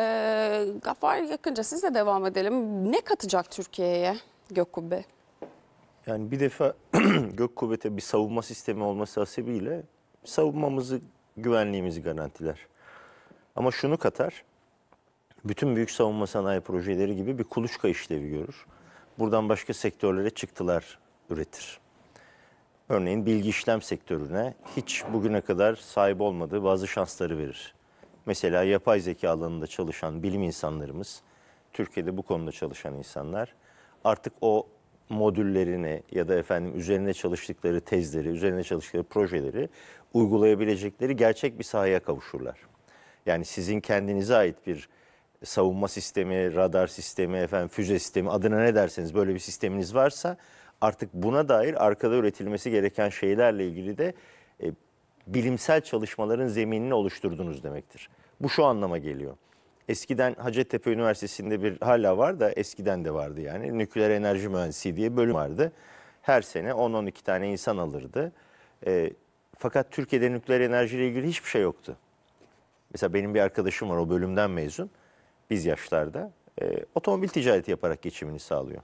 Ee, Gaffar yakınca sizle devam edelim. Ne katacak Türkiye'ye gök kubbe? Yani bir defa gök kuvvete bir savunma sistemi olması hasebiyle savunmamızı, güvenliğimizi garantiler. Ama şunu katar, bütün büyük savunma sanayi projeleri gibi bir kuluçka işlevi görür. Buradan başka sektörlere çıktılar üretir. Örneğin bilgi işlem sektörüne hiç bugüne kadar sahip olmadığı bazı şansları verir. Mesela yapay zeka alanında çalışan bilim insanlarımız, Türkiye'de bu konuda çalışan insanlar artık o modüllerini ya da efendim üzerine çalıştıkları tezleri, üzerine çalıştıkları projeleri uygulayabilecekleri gerçek bir sahaya kavuşurlar. Yani sizin kendinize ait bir savunma sistemi, radar sistemi, efendim füze sistemi adına ne derseniz böyle bir sisteminiz varsa artık buna dair arkada üretilmesi gereken şeylerle ilgili de e, bilimsel çalışmaların zeminini oluşturdunuz demektir. Bu şu anlama geliyor. Eskiden Hacettepe Üniversitesi'nde bir hala var da eskiden de vardı yani. Nükleer enerji mühendisliği diye bölüm vardı. Her sene 10-12 tane insan alırdı. E, fakat Türkiye'de nükleer enerjiyle ilgili hiçbir şey yoktu. Mesela benim bir arkadaşım var o bölümden mezun. Biz yaşlarda. E, otomobil ticareti yaparak geçimini sağlıyor.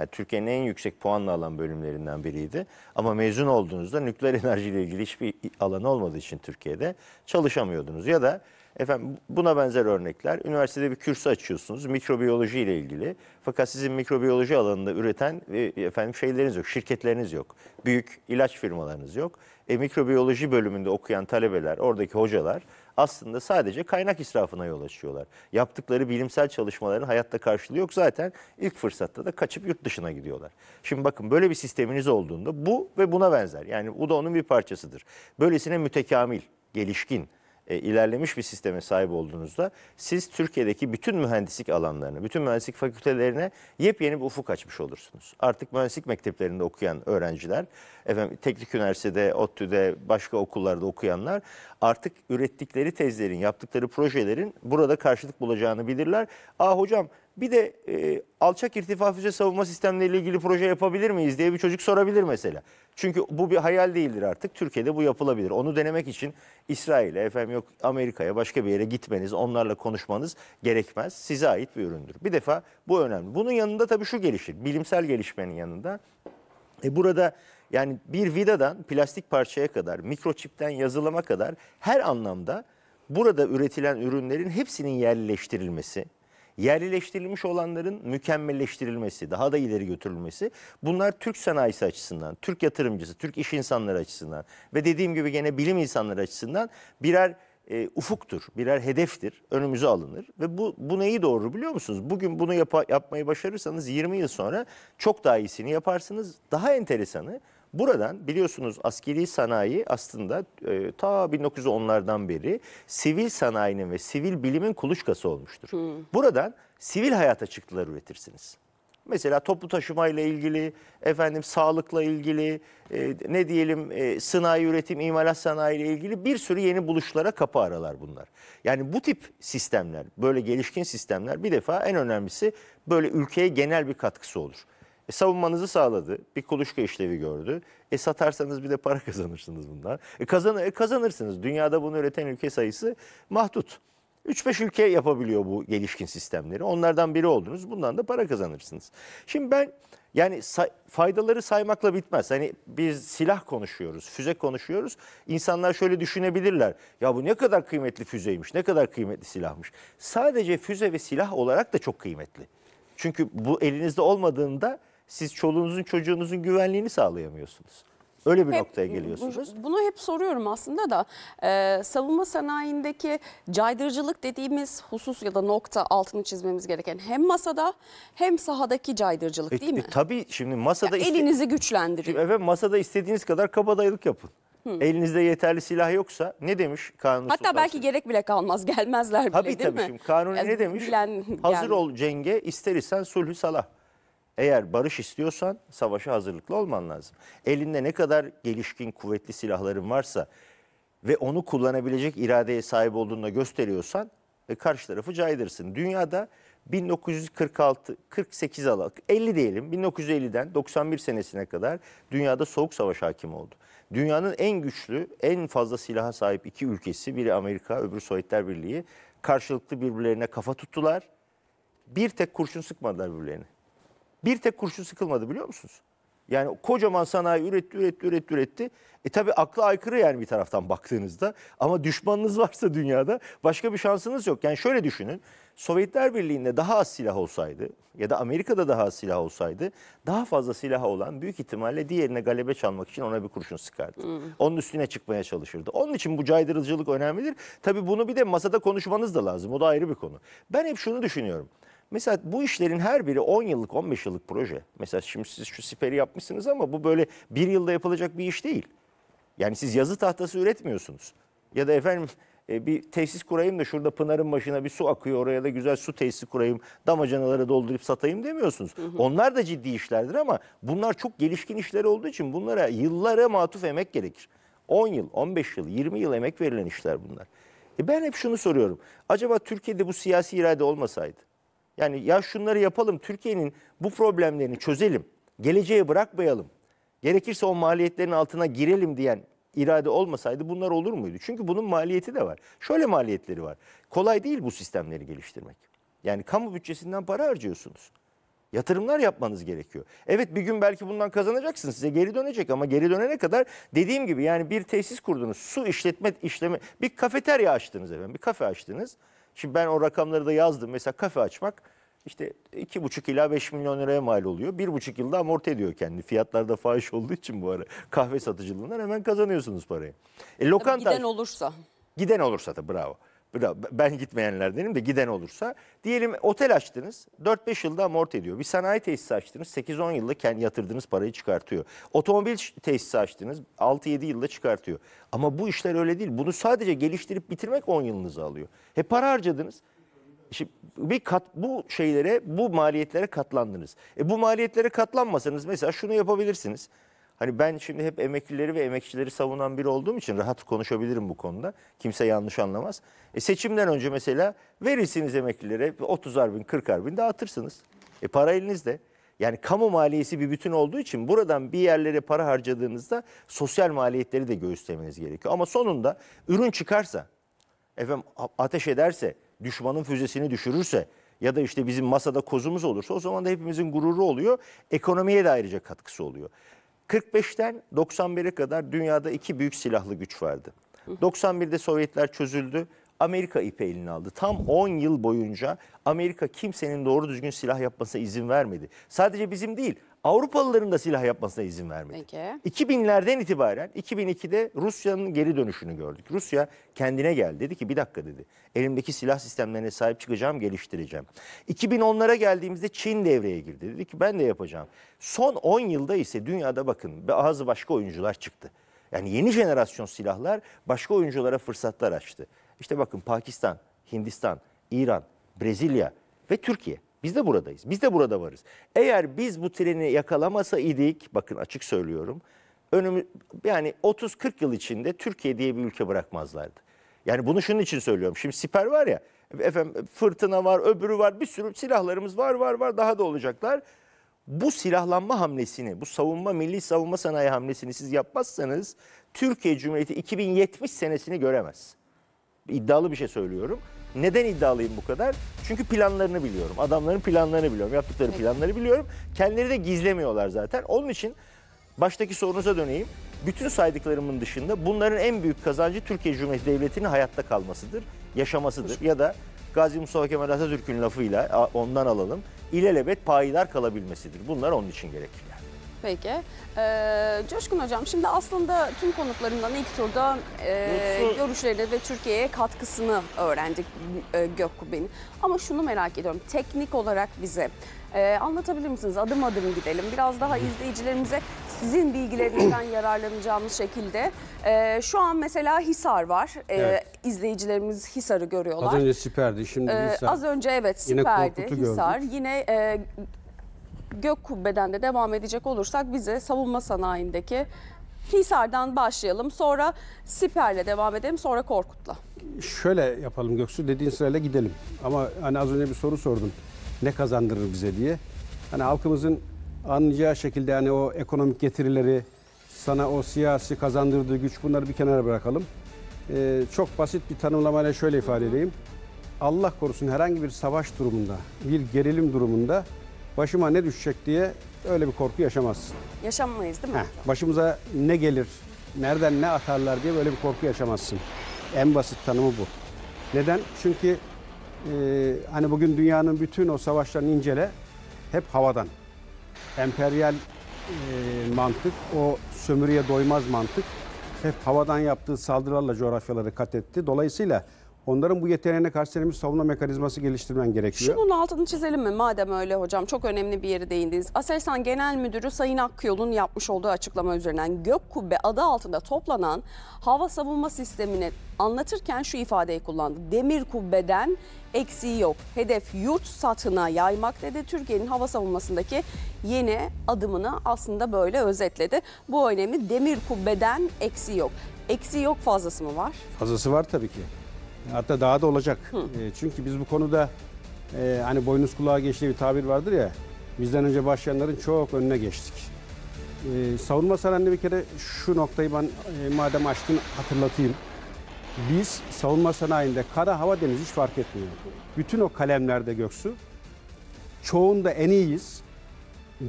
Yani Türkiye'nin en yüksek puanla alan bölümlerinden biriydi. Ama mezun olduğunuzda nükleer enerji ile ilgili hiçbir alanı olmadığı için Türkiye'de çalışamıyordunuz. Ya da efendim buna benzer örnekler üniversitede bir kürsü açıyorsunuz mikrobiyoloji ile ilgili. Fakat sizin mikrobiyoloji alanında üreten e, efendim şeyleriniz yok, şirketleriniz yok. Büyük ilaç firmalarınız yok. E, mikrobiyoloji bölümünde okuyan talebeler, oradaki hocalar aslında sadece kaynak israfına yol açıyorlar. Yaptıkları bilimsel çalışmaların hayatta karşılığı yok zaten ilk fırsatta da kaçıp yurt dışına gidiyorlar. Şimdi bakın böyle bir sisteminiz olduğunda bu ve buna benzer yani bu da onun bir parçasıdır. Böylesine mütekamil, gelişkin, e, ilerlemiş bir sisteme sahip olduğunuzda siz Türkiye'deki bütün mühendislik alanlarını, bütün mühendislik fakültelerine yepyeni bir ufuk açmış olursunuz. Artık mühendislik mekteplerinde okuyan öğrenciler, efendim teknik üniversitede, ODTÜ'de, başka okullarda okuyanlar artık ürettikleri tezlerin, yaptıkları projelerin burada karşılık bulacağını bilirler. Aa hocam bir de e, alçak irtifa füze savunma sistemleriyle ilgili proje yapabilir miyiz diye bir çocuk sorabilir mesela. Çünkü bu bir hayal değildir artık. Türkiye'de bu yapılabilir. Onu denemek için İsrail'e, efendim yok Amerika'ya, başka bir yere gitmeniz, onlarla konuşmanız gerekmez. Size ait bir üründür. Bir defa bu önemli. Bunun yanında tabii şu gelişir. Bilimsel gelişmenin yanında. E, burada yani bir vidadan plastik parçaya kadar, mikroçipten yazılıma kadar her anlamda burada üretilen ürünlerin hepsinin yerleştirilmesi, yerlileştirilmiş olanların mükemmelleştirilmesi, daha da ileri götürülmesi bunlar Türk sanayisi açısından, Türk yatırımcısı, Türk iş insanları açısından ve dediğim gibi gene bilim insanları açısından birer e, ufuktur, birer hedeftir, önümüze alınır. Ve bu, bu neyi doğru biliyor musunuz? Bugün bunu yapa, yapmayı başarırsanız 20 yıl sonra çok daha iyisini yaparsınız. Daha enteresanı Buradan biliyorsunuz askeri sanayi aslında e, ta 1910'lardan beri sivil sanayinin ve sivil bilimin kuluçkası olmuştur. Hmm. Buradan sivil hayata çıktılar üretirsiniz. Mesela toplu taşımayla ilgili, efendim sağlıkla ilgili, e, ne diyelim e, sanayi üretim, imalat sanayi ile ilgili bir sürü yeni buluşlara kapı aralar bunlar. Yani bu tip sistemler, böyle gelişkin sistemler bir defa en önemlisi böyle ülkeye genel bir katkısı olur. E, savunmanızı sağladı. Bir kuluçka işlevi gördü. E satarsanız bir de para kazanırsınız bundan. E, kazan e, kazanırsınız. Dünyada bunu üreten ülke sayısı mahdut. 3-5 ülke yapabiliyor bu gelişkin sistemleri. Onlardan biri oldunuz. Bundan da para kazanırsınız. Şimdi ben yani say faydaları saymakla bitmez. Hani biz silah konuşuyoruz, füze konuşuyoruz. İnsanlar şöyle düşünebilirler. Ya bu ne kadar kıymetli füzeymiş, ne kadar kıymetli silahmış. Sadece füze ve silah olarak da çok kıymetli. Çünkü bu elinizde olmadığında siz çoluğunuzun çocuğunuzun güvenliğini sağlayamıyorsunuz. Öyle bir hep, noktaya geliyorsunuz. Bunu hep soruyorum aslında da e, savunma sanayindeki caydırıcılık dediğimiz husus ya da nokta altını çizmemiz gereken hem masada hem sahadaki caydırıcılık e, değil e, mi? E, tabii şimdi masada... Ya, elinizi güçlendirin. Efendim masada istediğiniz kadar kabadayılık yapın. Hı. Elinizde yeterli silah yoksa ne demiş kanun Hatta Sultan belki Sultan. gerek bile kalmaz gelmezler bile tabii, değil tabii. mi? Tabii tabii şimdi kanun yani, ne demiş? Bilen, Hazır yani. ol cenge ister isen sulhü salah. Eğer barış istiyorsan savaşa hazırlıklı olman lazım. Elinde ne kadar gelişkin kuvvetli silahların varsa ve onu kullanabilecek iradeye sahip olduğunu gösteriyorsan e, karşı tarafı caydırsın. Dünyada 1946, 48 alak, 50 diyelim 1950'den 91 senesine kadar dünyada soğuk savaş hakim oldu. Dünyanın en güçlü, en fazla silaha sahip iki ülkesi, biri Amerika, öbürü Sovyetler Birliği, karşılıklı birbirlerine kafa tuttular. Bir tek kurşun sıkmadılar birbirlerine. Bir tek kurşun sıkılmadı biliyor musunuz? Yani kocaman sanayi üretti, üretti, üretti, üretti. E tabi akla aykırı yani bir taraftan baktığınızda. Ama düşmanınız varsa dünyada başka bir şansınız yok. Yani şöyle düşünün. Sovyetler Birliği'nde daha az silah olsaydı ya da Amerika'da daha az silah olsaydı daha fazla silah olan büyük ihtimalle diğerine galebe çalmak için ona bir kurşun sıkardı. Hmm. Onun üstüne çıkmaya çalışırdı. Onun için bu caydırıcılık önemlidir. Tabi bunu bir de masada konuşmanız da lazım. O da ayrı bir konu. Ben hep şunu düşünüyorum. Mesela bu işlerin her biri 10 yıllık 15 yıllık proje. Mesela şimdi siz şu siperi yapmışsınız ama bu böyle bir yılda yapılacak bir iş değil. Yani siz yazı tahtası üretmiyorsunuz. Ya da efendim e, bir tesis kurayım da şurada Pınar'ın başına bir su akıyor oraya da güzel su tesisi kurayım damacanaları doldurup satayım demiyorsunuz. Hı hı. Onlar da ciddi işlerdir ama bunlar çok gelişkin işler olduğu için bunlara yıllara matuf emek gerekir. 10 yıl, 15 yıl, 20 yıl emek verilen işler bunlar. E ben hep şunu soruyorum. Acaba Türkiye'de bu siyasi irade olmasaydı yani ya şunları yapalım, Türkiye'nin bu problemlerini çözelim, geleceğe bırakmayalım, gerekirse o maliyetlerin altına girelim diyen irade olmasaydı bunlar olur muydu? Çünkü bunun maliyeti de var. Şöyle maliyetleri var. Kolay değil bu sistemleri geliştirmek. Yani kamu bütçesinden para harcıyorsunuz. Yatırımlar yapmanız gerekiyor. Evet bir gün belki bundan kazanacaksınız. Size geri dönecek ama geri dönene kadar dediğim gibi yani bir tesis kurdunuz. Su işletme işleme bir kafeterya açtınız efendim. Bir kafe açtınız. Şimdi ben o rakamları da yazdım. Mesela kafe açmak işte 2,5 ila 5 milyon liraya mal oluyor. 1,5 yılda amorti ediyor kendi. Fiyatlarda fahiş olduğu için bu ara. Kahve satıcılığından hemen kazanıyorsunuz parayı. E, lokanta, giden olursa. Giden olursa da bravo ben gitmeyenler dedim de giden olursa. Diyelim otel açtınız 4-5 yılda amort ediyor. Bir sanayi tesisi açtınız 8-10 yılda kendi yatırdığınız parayı çıkartıyor. Otomobil tesisi açtınız 6-7 yılda çıkartıyor. Ama bu işler öyle değil. Bunu sadece geliştirip bitirmek 10 yılınızı alıyor. He para harcadınız. E, şimdi bir kat bu şeylere, bu maliyetlere katlandınız. E bu maliyetlere katlanmasanız mesela şunu yapabilirsiniz. Hani ben şimdi hep emeklileri ve emekçileri savunan biri olduğum için rahat konuşabilirim bu konuda. Kimse yanlış anlamaz. E seçimden önce mesela verirsiniz emeklilere 30'ar bin 40'ar bin dağıtırsınız. E para elinizde. Yani kamu maliyesi bir bütün olduğu için buradan bir yerlere para harcadığınızda sosyal maliyetleri de göğüslemeniz gerekiyor. Ama sonunda ürün çıkarsa, efendim ateş ederse, düşmanın füzesini düşürürse ya da işte bizim masada kozumuz olursa o zaman da hepimizin gururu oluyor. Ekonomiye de ayrıca katkısı oluyor. 45'ten 91'e kadar dünyada iki büyük silahlı güç vardı. 91'de Sovyetler çözüldü. Amerika ipi elini aldı. Tam 10 yıl boyunca Amerika kimsenin doğru düzgün silah yapmasına izin vermedi. Sadece bizim değil Avrupalıların da silah yapmasına izin vermedi. Peki. 2000'lerden itibaren 2002'de Rusya'nın geri dönüşünü gördük. Rusya kendine geldi. Dedi ki bir dakika dedi. Elimdeki silah sistemlerine sahip çıkacağım, geliştireceğim. 2010'lara geldiğimizde Çin devreye girdi. Dedi ki ben de yapacağım. Son 10 yılda ise dünyada bakın bazı başka oyuncular çıktı. Yani yeni jenerasyon silahlar başka oyunculara fırsatlar açtı. İşte bakın Pakistan, Hindistan, İran, Brezilya ve Türkiye. Biz de buradayız. Biz de burada varız. Eğer biz bu treni yakalamasa idik, bakın açık söylüyorum. Önümü, yani 30-40 yıl içinde Türkiye diye bir ülke bırakmazlardı. Yani bunu şunun için söylüyorum. Şimdi siper var ya, efendim fırtına var, öbürü var, bir sürü silahlarımız var, var, var, daha da olacaklar. Bu silahlanma hamlesini, bu savunma, milli savunma sanayi hamlesini siz yapmazsanız Türkiye Cumhuriyeti 2070 senesini göremez iddialı bir şey söylüyorum. Neden iddialıyım bu kadar? Çünkü planlarını biliyorum. Adamların planlarını biliyorum. Yaptıkları evet. planları biliyorum. Kendileri de gizlemiyorlar zaten. Onun için baştaki sorunuza döneyim. Bütün saydıklarımın dışında bunların en büyük kazancı Türkiye Cumhuriyeti Devleti'nin hayatta kalmasıdır, yaşamasıdır. Ya da Gazi Mustafa Kemal Atatürk'ün lafıyla ondan alalım. İlelebet payidar kalabilmesidir. Bunlar onun için gerekli. Peki. Ee, Coşkun Hocam şimdi aslında tüm konuklarından ilk turda e, görüşlerini ve Türkiye'ye katkısını öğrendik e, Gökkubbe'nin. Ama şunu merak ediyorum teknik olarak bize e, anlatabilir misiniz? Adım adım gidelim. Biraz daha izleyicilerimize sizin bilgilerinizden yararlanacağımız şekilde. E, şu an mesela Hisar var. E, Evet. İzleyicilerimiz Hisar'ı görüyorlar. Az önce siperdi, şimdi Ee, insan. az önce evet Yine süperdi Korkut'u Hisar. Yine e, gök kubbeden de devam edecek olursak bize savunma sanayindeki Hisar'dan başlayalım. Sonra Siper'le devam edelim. Sonra Korkut'la. Şöyle yapalım Göksu. Dediğin sırayla gidelim. Ama hani az önce bir soru sordun. Ne kazandırır bize diye. Hani halkımızın anlayacağı şekilde hani o ekonomik getirileri, sana o siyasi kazandırdığı güç bunları bir kenara bırakalım. Ee, çok basit bir tanımlamayla şöyle ifade edeyim. Allah korusun herhangi bir savaş durumunda, bir gerilim durumunda başıma ne düşecek diye öyle bir korku yaşamazsın. Yaşamayız değil mi? Heh, başımıza ne gelir, nereden ne atarlar diye böyle bir korku yaşamazsın. En basit tanımı bu. Neden? Çünkü e, hani bugün dünyanın bütün o savaşlarını incele hep havadan. Emperyal e, mantık, o sömürüye doymaz mantık hep havadan yaptığı saldırılarla coğrafyaları kat etti. Dolayısıyla Onların bu yeteneğine karşı senin bir savunma mekanizması geliştirmen gerekiyor. Şunun altını çizelim mi madem öyle hocam çok önemli bir yere değindiniz. Aselsan Genel Müdürü Sayın Akyol'un yapmış olduğu açıklama üzerinden Gök Kubbe adı altında toplanan hava savunma sistemini anlatırken şu ifadeyi kullandı. Demir kubbeden eksiği yok. Hedef yurt satına yaymak dedi. Türkiye'nin hava savunmasındaki yeni adımını aslında böyle özetledi. Bu önemli demir kubbeden eksiği yok. Eksiği yok fazlası mı var? Fazlası var tabii ki. Hatta daha da olacak. E, çünkü biz bu konuda e, hani boynuz kulağa geçtiği bir tabir vardır ya. Bizden önce başlayanların çok önüne geçtik. E, savunma sanayinde bir kere şu noktayı ben e, madem açtın hatırlatayım. Biz savunma sanayinde kara, hava, deniz hiç fark etmiyor. Bütün o kalemlerde Göksu çoğunda en iyiyiz.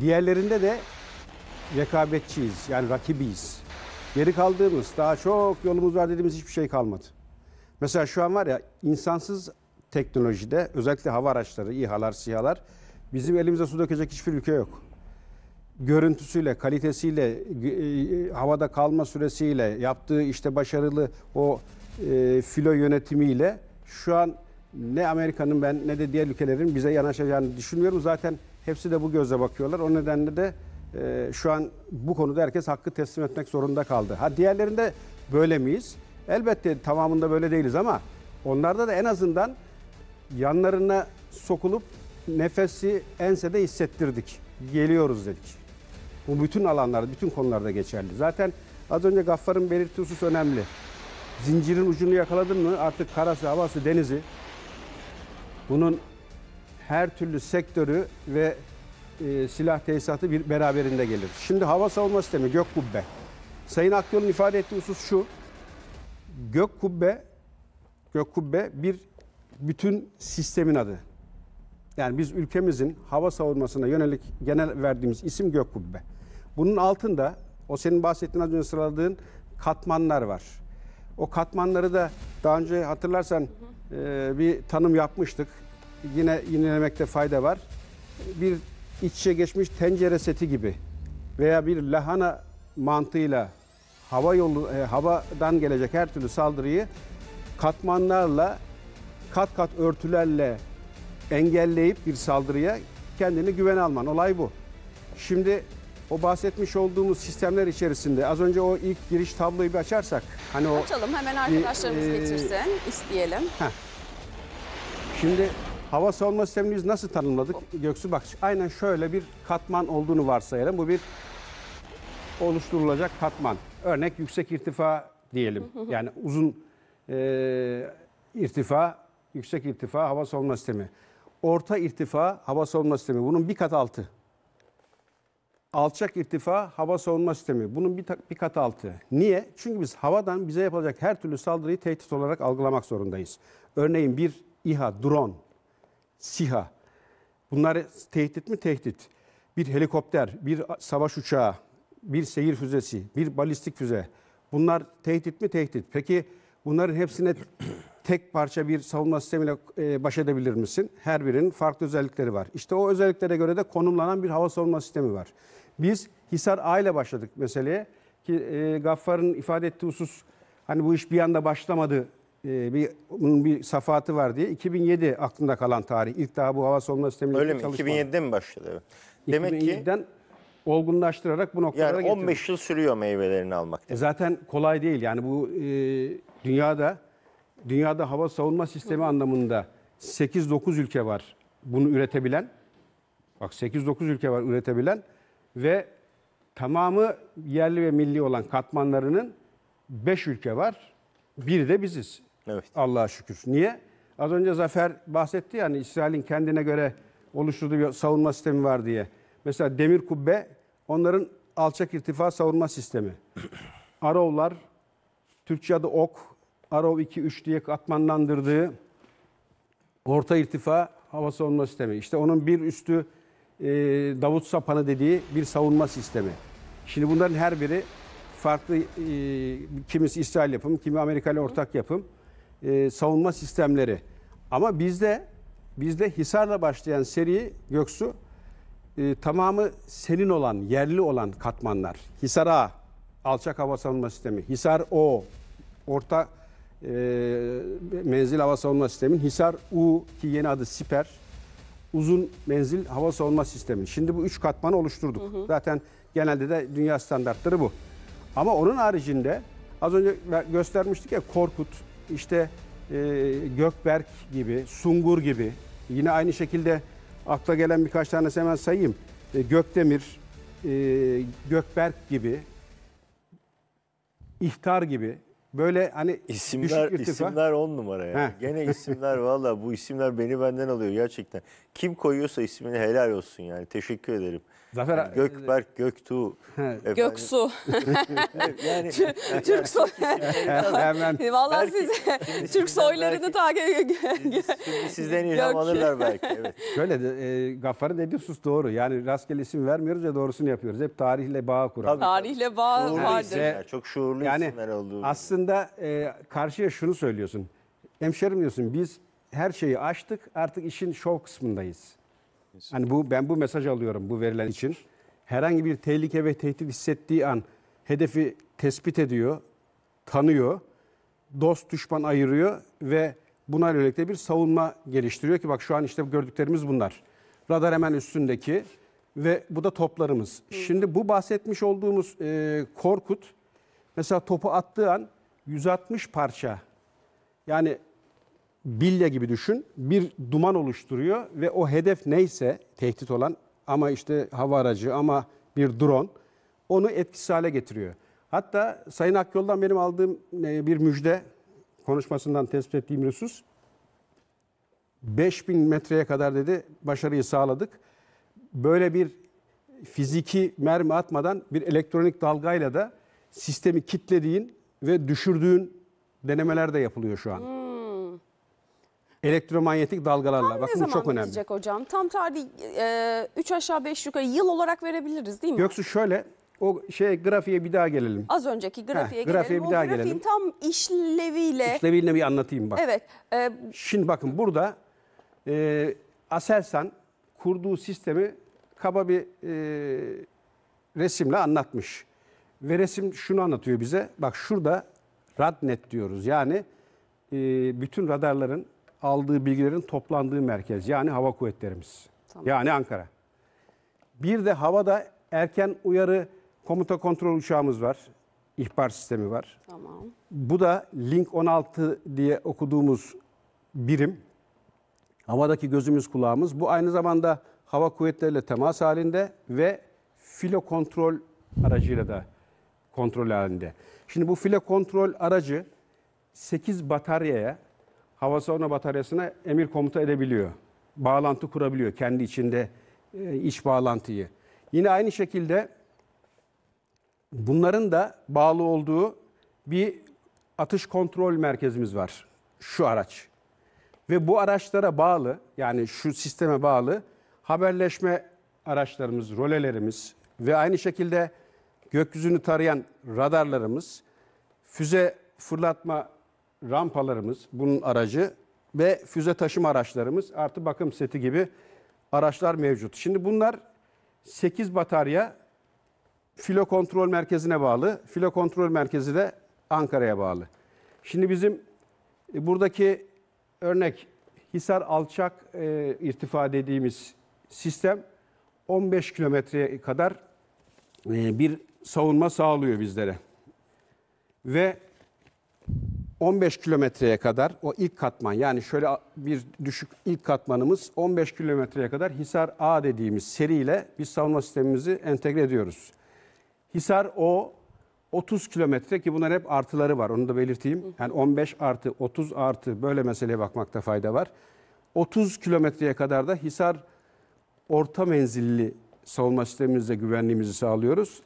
Diğerlerinde de rekabetçiyiz. Yani rakibiyiz. Geri kaldığımız, daha çok yolumuz var dediğimiz hiçbir şey kalmadı. Mesela şu an var ya insansız teknolojide özellikle hava araçları, İHA'lar, SİHA'lar bizim elimize su dökecek hiçbir ülke yok. Görüntüsüyle, kalitesiyle, e, havada kalma süresiyle, yaptığı işte başarılı o e, filo yönetimiyle şu an ne Amerika'nın ben ne de diğer ülkelerin bize yanaşacağını düşünmüyorum. Zaten hepsi de bu gözle bakıyorlar. O nedenle de e, şu an bu konuda herkes hakkı teslim etmek zorunda kaldı. Ha diğerlerinde böyle miyiz? Elbette tamamında böyle değiliz ama onlarda da en azından yanlarına sokulup nefesi ensede hissettirdik. Geliyoruz dedik. Bu bütün alanlarda, bütün konularda geçerli. Zaten az önce Gaffar'ın belirttiği husus önemli. Zincirin ucunu yakaladın mı artık karası, havası, denizi bunun her türlü sektörü ve e, silah tesisatı bir beraberinde gelir. Şimdi hava savunma sistemi, gök kubbe. Sayın Akgöl'ün ifade ettiği husus şu gök kubbe gök kubbe bir bütün sistemin adı. Yani biz ülkemizin hava savunmasına yönelik genel verdiğimiz isim gök kubbe. Bunun altında o senin bahsettiğin az önce sıraladığın katmanlar var. O katmanları da daha önce hatırlarsan e, bir tanım yapmıştık. Yine yenilemekte fayda var. Bir iç içe geçmiş tencere seti gibi veya bir lahana mantığıyla hava yolu e, havadan gelecek her türlü saldırıyı katmanlarla kat kat örtülerle engelleyip bir saldırıya kendini güven alman. Olay bu. Şimdi o bahsetmiş olduğumuz sistemler içerisinde az önce o ilk giriş tabloyu bir açarsak. Hani o, Açalım hemen arkadaşlarımız e, getirsin isteyelim. Heh. Şimdi hava savunma sistemini biz nasıl tanımladık? Göksu bak aynen şöyle bir katman olduğunu varsayalım. Bu bir oluşturulacak katman. Örnek yüksek irtifa diyelim. Yani uzun e, irtifa, yüksek irtifa hava savunma sistemi. Orta irtifa hava savunma sistemi. Bunun bir kat altı. Alçak irtifa hava savunma sistemi. Bunun bir, bir kat altı. Niye? Çünkü biz havadan bize yapılacak her türlü saldırıyı tehdit olarak algılamak zorundayız. Örneğin bir İHA, drone, SİHA. Bunlar tehdit mi? Tehdit. Bir helikopter, bir savaş uçağı, bir seyir füzesi, bir balistik füze. Bunlar tehdit mi tehdit? Peki bunların hepsine tek parça bir savunma sistemiyle e, baş edebilir misin? Her birinin farklı özellikleri var. İşte o özelliklere göre de konumlanan bir hava savunma sistemi var. Biz Hisar A ile başladık meseleye ki e, Gaffar'ın ifade ettiği husus hani bu iş bir anda başlamadı e, bir bunun bir safatı var diye 2007 aklında kalan tarih. İlk daha bu hava savunma sistemiyle Öyle mi? Çalışmadı. 2007'de mi başladı? Demek ki olgunlaştırarak bu noktalara Yani 15 getirdik. yıl sürüyor meyvelerini almak. E zaten kolay değil. Yani bu e, dünyada dünyada hava savunma sistemi anlamında 8-9 ülke var bunu üretebilen. Bak 8-9 ülke var üretebilen ve tamamı yerli ve milli olan katmanlarının 5 ülke var. Biri de biziz. Evet. Allah'a şükür. Niye? Az önce Zafer bahsetti yani İsrail'in kendine göre oluşturduğu bir savunma sistemi var diye. Mesela demir kubbe onların alçak irtifa savunma sistemi. Arovlar, Türkçe adı ok, Arov 2-3 diye katmanlandırdığı orta irtifa hava savunma sistemi. İşte onun bir üstü e, Davut Sapanı dediği bir savunma sistemi. Şimdi bunların her biri farklı, e, kimisi İsrail yapım, kimi Amerika ile ortak yapım e, savunma sistemleri. Ama bizde bizde Hisar'la başlayan seri Göksu e, tamamı senin olan, yerli olan katmanlar. Hisar A, alçak hava savunma sistemi. Hisar O, orta e, menzil hava savunma sistemi. Hisar U ki yeni adı Siper. Uzun menzil hava savunma sistemi. Şimdi bu üç katmanı oluşturduk. Hı hı. Zaten genelde de dünya standartları bu. Ama onun haricinde az önce göstermiştik ya Korkut, işte e, Gökberk gibi, Sungur gibi yine aynı şekilde Akla gelen birkaç tanesi hemen sayayım. E, Gökdemir, e, Gökberk gibi, İhtar gibi böyle hani isimler isimler on numara ya. Gene isimler valla bu isimler beni benden alıyor gerçekten. Kim koyuyorsa ismini helal olsun yani. Teşekkür ederim. Zafer yani Gökberk, Göktuğ. efendim. Göksu. yani, Türk soy. Vallahi siz Türk soylarını takip sizden ilham alırlar belki. Evet. Şöyle de, e, Gaffar'ın dediği sus doğru. Yani rastgele isim vermiyoruz ya doğrusunu yapıyoruz. Hep tarihle bağ kuralım. Tarihle bağ Şuurlu vardır. isimler, çok şuurlu yani, isimler olduğu. Aslında e, karşıya şunu söylüyorsun. Hemşerim diyorsun biz her şeyi açtık artık işin şov kısmındayız. Hani bu ben bu mesaj alıyorum bu verilen için. Herhangi bir tehlike ve tehdit hissettiği an hedefi tespit ediyor, tanıyor, dost düşman ayırıyor ve buna birlikte bir savunma geliştiriyor ki bak şu an işte gördüklerimiz bunlar. Radar hemen üstündeki ve bu da toplarımız. Şimdi bu bahsetmiş olduğumuz e, Korkut mesela topu attığı an 160 parça yani bilya gibi düşün. Bir duman oluşturuyor ve o hedef neyse tehdit olan ama işte hava aracı ama bir drone onu etkisiz hale getiriyor. Hatta Sayın Akyol'dan benim aldığım e, bir müjde konuşmasından tespit ettiğim husus 5000 metreye kadar dedi başarıyı sağladık. Böyle bir fiziki mermi atmadan bir elektronik dalgayla da sistemi kitlediğin ve düşürdüğün denemeler de yapılıyor şu an. Hmm. Elektromanyetik dalgalarla. Tam Bakın ne bu zaman çok önemli. bitecek hocam? Tam tarih 3 e, aşağı 5 yukarı yıl olarak verebiliriz değil mi? Göksu şöyle o şey grafiğe bir daha gelelim. Az önceki grafiğe Heh, gelelim. grafiğe bir daha o grafiğin gelelim. tam işleviyle. İşleviyle bir anlatayım bak. Evet. e, Şimdi bakın burada e, Aselsan kurduğu sistemi kaba bir e, resimle anlatmış. Ve resim şunu anlatıyor bize. Bak şurada radnet diyoruz. Yani e, bütün radarların aldığı bilgilerin toplandığı merkez. Yani hava kuvvetlerimiz. Tamam. Yani Ankara. Bir de havada erken uyarı komuta kontrol uçağımız var. İhbar sistemi var. Tamam. Bu da Link 16 diye okuduğumuz birim. Havadaki gözümüz kulağımız. Bu aynı zamanda hava kuvvetleriyle temas halinde ve filo kontrol aracıyla da kontrol halinde. Şimdi bu filo kontrol aracı 8 bataryaya hava savunma bataryasına emir komuta edebiliyor. Bağlantı kurabiliyor kendi içinde e, iç bağlantıyı. Yine aynı şekilde bunların da bağlı olduğu bir atış kontrol merkezimiz var. Şu araç. Ve bu araçlara bağlı yani şu sisteme bağlı haberleşme araçlarımız, rolelerimiz ve aynı şekilde gökyüzünü tarayan radarlarımız, füze fırlatma rampalarımız, bunun aracı ve füze taşıma araçlarımız artı bakım seti gibi araçlar mevcut. Şimdi bunlar 8 batarya filo kontrol merkezine bağlı. Filo kontrol merkezi de Ankara'ya bağlı. Şimdi bizim e, buradaki örnek Hisar alçak e, irtifa dediğimiz sistem 15 kilometreye kadar e, bir savunma sağlıyor bizlere. Ve 15 kilometreye kadar o ilk katman yani şöyle bir düşük ilk katmanımız 15 kilometreye kadar Hisar A dediğimiz seriyle bir savunma sistemimizi entegre ediyoruz. Hisar O 30 kilometre ki bunların hep artıları var onu da belirteyim. Yani 15 artı 30 artı böyle meseleye bakmakta fayda var. 30 kilometreye kadar da Hisar orta menzilli savunma sistemimizle güvenliğimizi sağlıyoruz.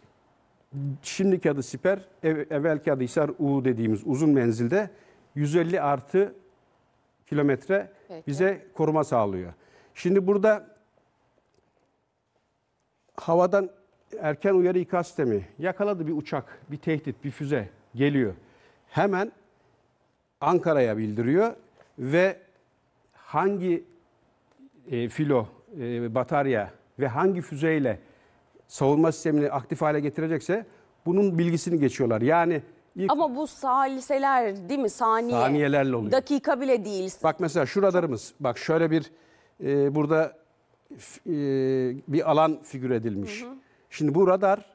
Şimdiki adı Siper, ev, evvelki adı ise U dediğimiz uzun menzilde 150 artı kilometre Peki. bize koruma sağlıyor. Şimdi burada havadan erken uyarı ikaz sistemi yakaladı bir uçak, bir tehdit, bir füze geliyor. Hemen Ankara'ya bildiriyor ve hangi e, filo, e, batarya ve hangi füzeyle savunma sistemini aktif hale getirecekse bunun bilgisini geçiyorlar. Yani ilk Ama bu saliseler değil mi? Saniye. saniyelerle oluyor. Dakika bile değil. Bak mesela şu radarımız. Bak şöyle bir e, burada e, bir alan figür edilmiş. Hı hı. Şimdi bu radar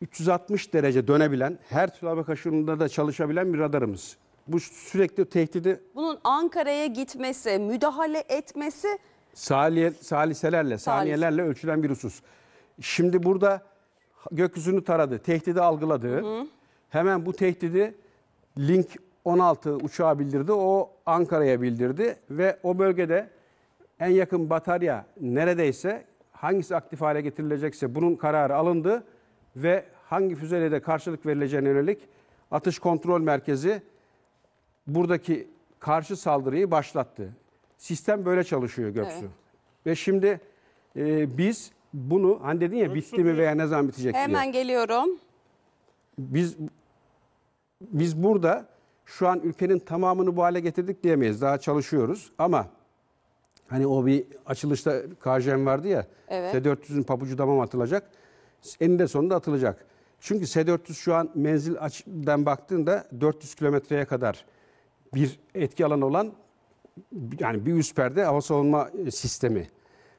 360 derece dönebilen, her türlü hava koşulunda da çalışabilen bir radarımız. Bu sürekli tehdidi Bunun Ankara'ya gitmesi, müdahale etmesi saliye, saliselerle, saniyelerle ölçülen bir husus. Şimdi burada gökyüzünü taradı, tehdidi algıladı. Hı. Hemen bu tehdidi Link 16 uçağı bildirdi. O Ankara'ya bildirdi ve o bölgede en yakın batarya neredeyse hangisi aktif hale getirilecekse bunun kararı alındı ve hangi füzeyle de karşılık verileceğine yönelik atış kontrol merkezi buradaki karşı saldırıyı başlattı. Sistem böyle çalışıyor Göksu. Evet. Ve şimdi e, biz bunu hani dedin ya bitti mi veya ne zaman bitecek diye. Hemen geliyorum. Biz biz burada şu an ülkenin tamamını bu hale getirdik diyemeyiz. Daha çalışıyoruz ama hani o bir açılışta KJM vardı ya. Evet. S-400'ün papucu damam atılacak. Eninde sonunda atılacak. Çünkü S-400 şu an menzil açıdan baktığında 400 kilometreye kadar bir etki alanı olan yani bir üst perde hava savunma sistemi.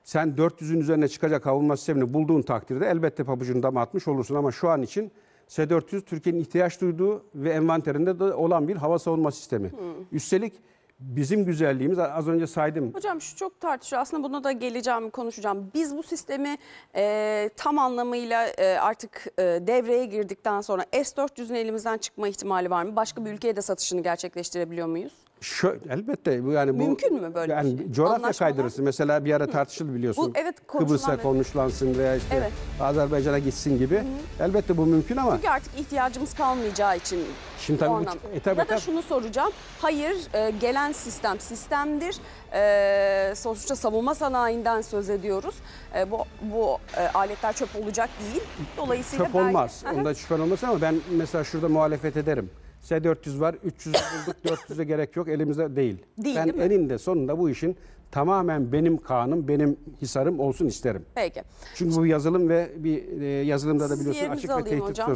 Sen 400'ün üzerine çıkacak havunma sistemini bulduğun takdirde elbette pabucunu dama atmış olursun. Ama şu an için S-400 Türkiye'nin ihtiyaç duyduğu ve envanterinde de olan bir hava savunma sistemi. Hmm. Üstelik bizim güzelliğimiz az önce saydım. Hocam şu çok tartışıyor aslında buna da geleceğim konuşacağım. Biz bu sistemi e, tam anlamıyla e, artık e, devreye girdikten sonra S-400'ün elimizden çıkma ihtimali var mı? Başka bir ülkeye de satışını gerçekleştirebiliyor muyuz? Şöyle, elbette yani bu mümkün mü böyle yani bir şey? coğrafya Anlaşmalar... kaydırırsın. Mesela bir ara tartışıldı biliyorsun. Bu, evet, Kıbrıs'a konuşlansın veya işte evet. Azerbaycan'a gitsin gibi. Hı. Elbette bu mümkün ama çünkü artık ihtiyacımız kalmayacağı için. Şimdi tabii bu, e, tabii, ya da şunu soracağım. Hayır, e, gelen sistem sistemdir. E, sonuçta savunma sanayinden söz ediyoruz. E, bu bu e, aletler çöp olacak değil. Dolayısıyla çöp belki... olmaz. Onda şüphen olmasın ama ben mesela şurada muhalefet ederim. S400 var, 300 bulduk, 400'e gerek yok, elimizde değil. değil ben değil eninde sonunda bu işin tamamen benim kanım, benim hisarım olsun isterim. Peki. Çünkü bu yazılım ve bir e, yazılımda da biliyorsun Yerinizi açık ve keyifli.